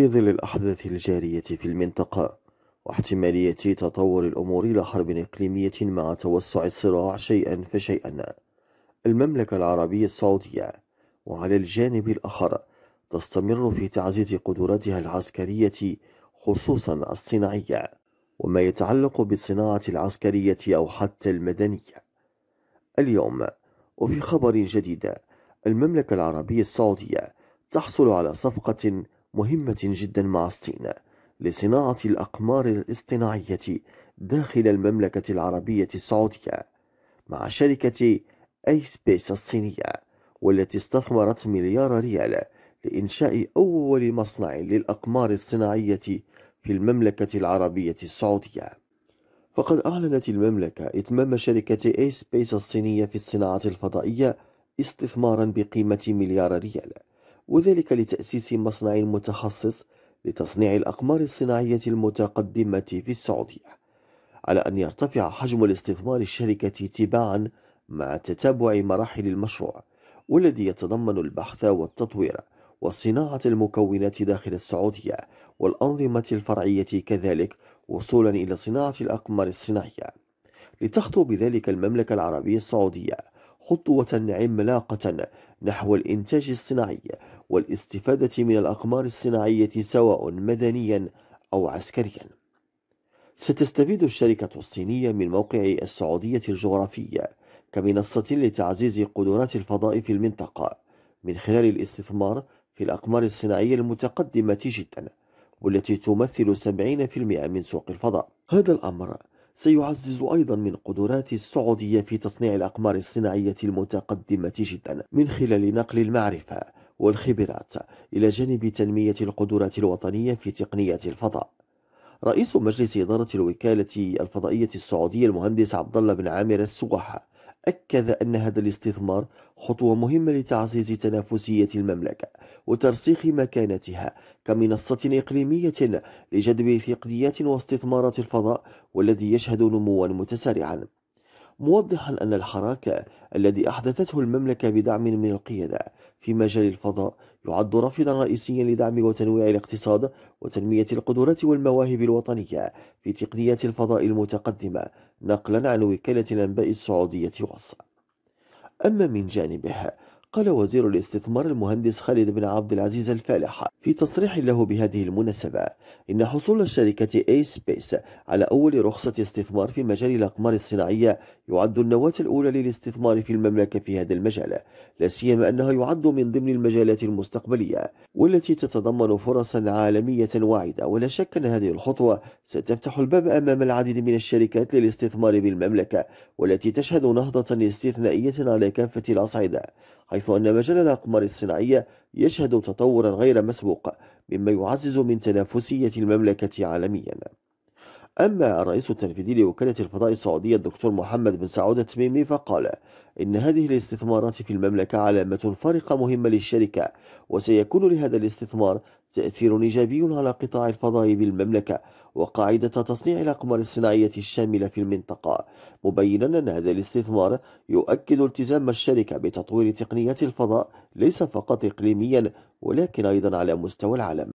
في ظل الأحداث الجارية في المنطقة واحتمالية تطور الأمور إلى حرب إقليمية مع توسع الصراع شيئا فشيئا المملكة العربية السعودية وعلى الجانب الآخر تستمر في تعزيز قدراتها العسكرية خصوصا الصناعية وما يتعلق بالصناعة العسكرية أو حتى المدنية اليوم وفي خبر جديد المملكة العربية السعودية تحصل على صفقة مهمة جدا مع الصين لصناعة الأقمار الاصطناعية داخل المملكة العربية السعودية مع شركة أي سبيس الصينية والتي استثمرت مليار ريال لإنشاء أول مصنع للأقمار الصناعية في المملكة العربية السعودية فقد أعلنت المملكة إتمام شركة أي سبيس الصينية في الصناعة الفضائية استثمارا بقيمة مليار ريال وذلك لتأسيس مصنع متخصص لتصنيع الأقمار الصناعية المتقدمة في السعودية على أن يرتفع حجم الاستثمار الشركة تباعا مع تتابع مراحل المشروع والذي يتضمن البحث والتطوير وصناعة المكونات داخل السعودية والأنظمة الفرعية كذلك وصولا إلى صناعة الأقمار الصناعية لتخطو بذلك المملكة العربية السعودية خطوة عملاقة نحو الإنتاج الصناعي والاستفادة من الأقمار الصناعية سواء مدنيا أو عسكريا ستستفيد الشركة الصينية من موقع السعودية الجغرافية كمنصة لتعزيز قدرات الفضاء في المنطقة من خلال الاستثمار في الأقمار الصناعية المتقدمة جدا والتي تمثل 70% من سوق الفضاء هذا الأمر سيعزز أيضا من قدرات السعودية في تصنيع الأقمار الصناعية المتقدمة جدا من خلال نقل المعرفة والخبرات إلى جانب تنمية القدرات الوطنية في تقنية الفضاء رئيس مجلس إدارة الوكالة الفضائية السعودية المهندس عبد الله بن عامر السواح أكد أن هذا الاستثمار خطوة مهمة لتعزيز تنافسية المملكة وترسيخ مكانتها كمنصة إقليمية لجذب تقنيات واستثمارات الفضاء والذي يشهد نموا متسارعا موضحا أن الحراك الذي أحدثته المملكة بدعم من القيادة في مجال الفضاء يعد رافضا رئيسيا لدعم وتنويع الاقتصاد وتنمية القدرات والمواهب الوطنية في تقنيات الفضاء المتقدمة نقلا عن وكالة الأنباء السعودية وصا أما من جانبه قال وزير الاستثمار المهندس خالد بن عبد العزيز الفالح في تصريح له بهذه المناسبة إن حصول شركة اي سبيس على أول رخصة استثمار في مجال الأقمار الصناعية يعد النواة الأولى للاستثمار في المملكة في هذا المجال لا سيما أنها يعد من ضمن المجالات المستقبلية والتي تتضمن فرصا عالمية واعدة ولا شك أن هذه الخطوة ستفتح الباب أمام العديد من الشركات للاستثمار بالمملكة والتي تشهد نهضة استثنائية على كافة الأصعدة حيث أن مجال الأقمار الصناعية يشهد تطورا غير مسبوق مما يعزز من تنافسية المملكة عالميا أما الرئيس التنفيذي لوكالة الفضاء السعودية الدكتور محمد بن سعود التميمي فقال إن هذه الاستثمارات في المملكة علامة فارقة مهمة للشركة وسيكون لهذا الاستثمار تأثير إيجابي على قطاع الفضاء بالمملكة وقاعدة تصنيع الأقمار الصناعية الشاملة في المنطقة مبينا أن هذا الاستثمار يؤكد التزام الشركة بتطوير تقنيات الفضاء ليس فقط إقليميا ولكن أيضا على مستوى العالم